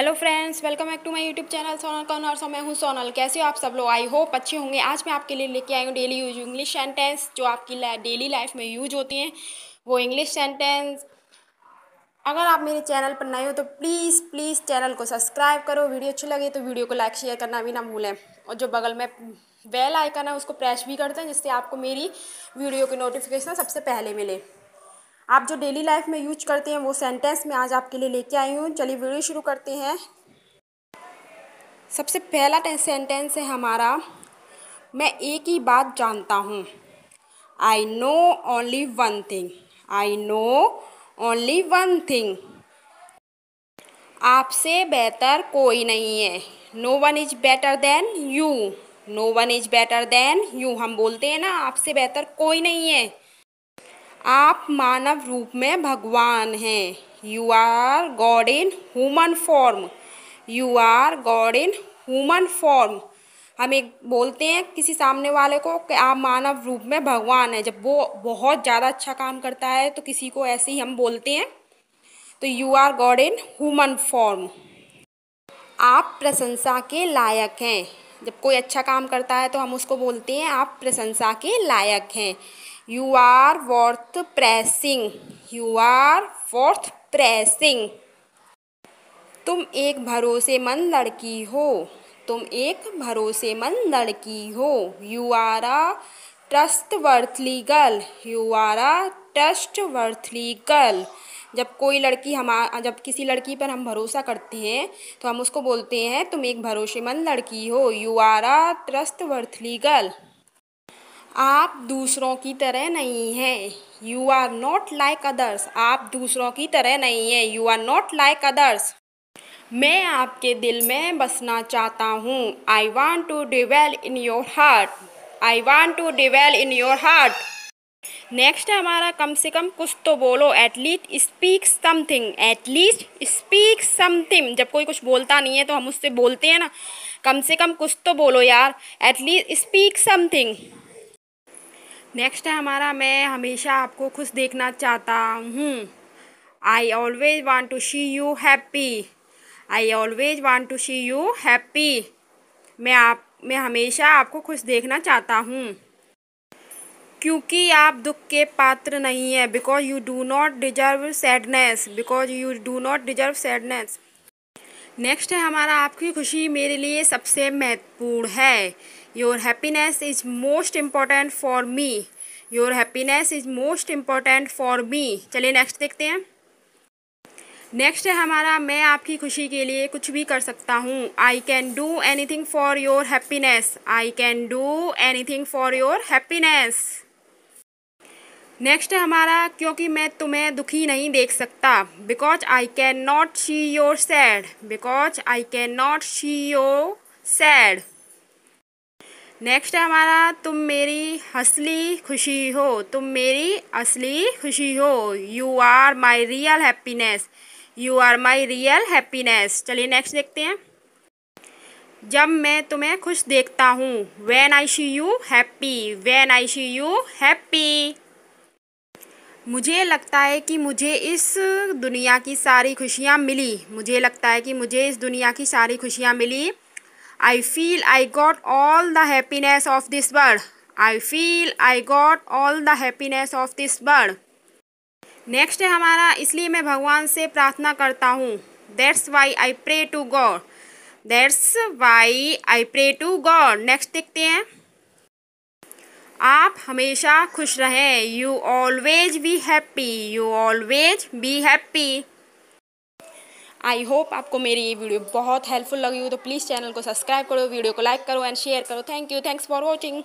hello friends welcome back to my YouTube channel Sonal कौन so मैं हूँ सोनल कैसे हो आप सब लोग आई होप अच्छे होंगे आज मैं आपके लिए लेके आई हूँ डेली यूज इंग्लिश सेंटेंस जो आपकी डेली लाइफ में यूज होती हैं वो इंग्लिश सेंटेंस अगर आप मेरे चैनल पर नए हो तो प्लीज़ प्लीज़ चैनल को सब्सक्राइब करो वीडियो अच्छी लगे तो वीडियो को लाइक शेयर करना भी ना भूलें और जो बगल में बेल आइकन है उसको प्रेस भी करते हैं जिससे आपको मेरी वीडियो की नोटिफिकेशन सबसे पहले मिले आप जो डेली लाइफ में यूज करते हैं वो सेंटेंस में आज आपके लिए लेके आई हूँ चलिए वीडियो शुरू करते हैं सबसे पहला सेंटेंस है हमारा मैं एक ही बात जानता हूँ I know only one thing I know only one thing आपसे बेहतर कोई नहीं है no one is better than you no one is better than you हम बोलते हैं ना आपसे बेहतर कोई नहीं है आप मानव रूप में भगवान हैं you are god in human form you are god in human form हम एक बोलते हैं किसी सामने वाले को कि आप मानव रूप में भगवान है जब वो बहुत ज़्यादा अच्छा काम करता है तो किसी को ऐसे ही हम बोलते हैं तो you are god in human form आप प्रशंसा के लायक हैं जब कोई अच्छा काम करता है तो हम उसको बोलते हैं आप प्रशंसा के लायक हैं you are worth praising you are worth praising तुम एक भरोसेमंद लड़की हो तुम एक भरोसेमंद लड़की हो you are a trustworthy girl you are a trustworthy girl जब कोई लड़की हम जब किसी लड़की पर हम भरोसा करते हैं तो हम उसको बोलते हैं तुम एक भरोसेमंद लड़की हो you are a trustworthy girl आप दूसरों की तरह नहीं हैं you are not like others आप दूसरों की तरह नहीं हैं you are not like others मैं आपके दिल में बसना चाहता हूँ I want to dwell in your heart I want to dwell in your heart next है हमारा कम से कम कुछ तो बोलो at least speak something at least speak something जब कोई कुछ बोलता नहीं है तो हम उससे बोलते हैं ना कम से कम कुछ तो बोलो यार एटलीस्ट स्पीक समथिंग नेक्स्ट है हमारा मैं हमेशा आपको खुश देखना चाहता हूँ I always want to see you happy I always want to see you happy मैं आप मैं हमेशा आपको खुश देखना चाहता हूँ क्योंकि आप दुख के पात्र नहीं हैं because you do not deserve sadness because you do not deserve sadness next है हमारा आपकी खुशी मेरे लिए सबसे महत्वपूर्ण है your happiness is most important for me your happiness is most important for me चलिए नेक्स्ट देखते हैं नेक्स्ट है हमारा मैं आपकी खुशी के लिए कुछ भी कर सकता हूँ I can do anything for your happiness I can do anything for your happiness next है हमारा क्योंकि मैं तुम्हें दुखी नहीं देख सकता because I can not see your sad because I can not see your sad next है हमारा तुम मेरी असली खुशी हो तुम मेरी असली खुशी हो you are my real happiness you are my real happiness चलिए नेक्स्ट देखते हैं जब मैं तुम्हें खुश देखता हूँ when I see you happy when I see you happy मुझे लगता है कि मुझे इस दुनिया की सारी खुशियाँ मिली मुझे लगता है कि मुझे इस दुनिया की सारी खुशियाँ मिली I feel I got all the happiness of this world I feel I got all the happiness of this world next है हमारा इसलिए मैं भगवान से प्रार्थना करता हूँ that's why I pray to God that's why I pray to God next देखते हैं हमेशा खुश रहें you always be happy you always be happy I hope आपको मेरी ये वीडियो बहुत हेल्पफुल लगी हो तो प्लीज़ चैनल को सब्सक्राइब करो वीडियो को लाइक करो एंड शेयर करो thank you thanks for watching